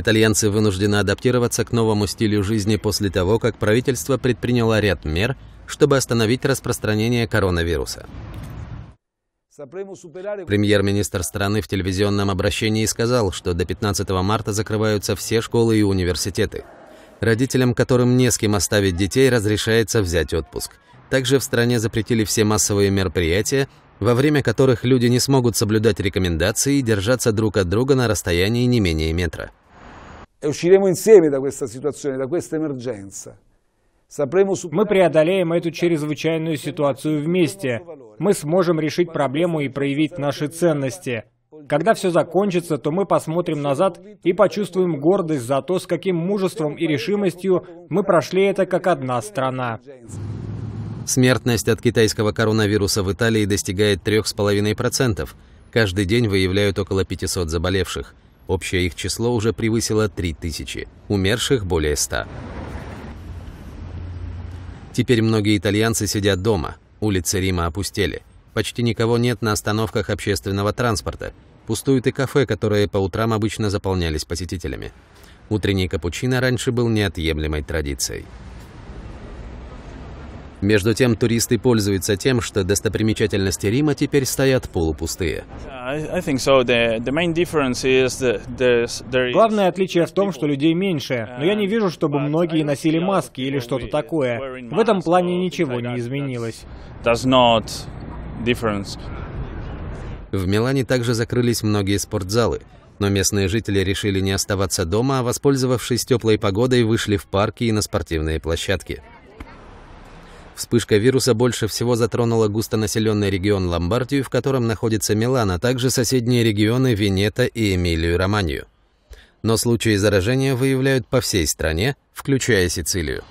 Итальянцы вынуждены адаптироваться к новому стилю жизни после того, как правительство предприняло ряд мер, чтобы остановить распространение коронавируса. Премьер-министр страны в телевизионном обращении сказал, что до 15 марта закрываются все школы и университеты. Родителям, которым не с кем оставить детей, разрешается взять отпуск. Также в стране запретили все массовые мероприятия, во время которых люди не смогут соблюдать рекомендации и держаться друг от друга на расстоянии не менее метра e usciremo insieme da questa situazione, da questa emergenza. Мы преодолеем эту чрезвычайную ситуацию вместе. Мы сможем решить проблему и проявить наши ценности. Когда все закончится, то мы посмотрим назад и почувствуем гордость за то, с каким мужеством и решимостью мы прошли это как одна страна. Смертность от китайского коронавируса в Италии достигает 3,5%. Каждый день выявляют около 500 заболевших. Общее их число уже превысило 3000, умерших более 100. Теперь многие итальянцы сидят дома, улицы Рима опустели. Почти никого нет на остановках общественного транспорта. Пустуют и кафе, которые по утрам обычно заполнялись посетителями. Утренний капучино раньше был неотъемлемой традицией. Между тем, туристы пользуются тем, что достопримечательности Рима теперь стоят полупустые. Главное отличие в том, что людей меньше, но я не вижу, чтобы многие носили маски или что-то такое. В этом плане ничего не изменилось. В Милане также закрылись многие спортзалы, но местные жители решили не оставаться дома, а воспользовавшись теплой погодой, вышли в парки и на спортивные площадки. Вспышка вируса больше всего затронула густонаселенный регион Ломбардию, в котором находится Милан, а также соседние регионы Венето и эмилию романию Но случаи заражения выявляют по всей стране, включая Сицилию.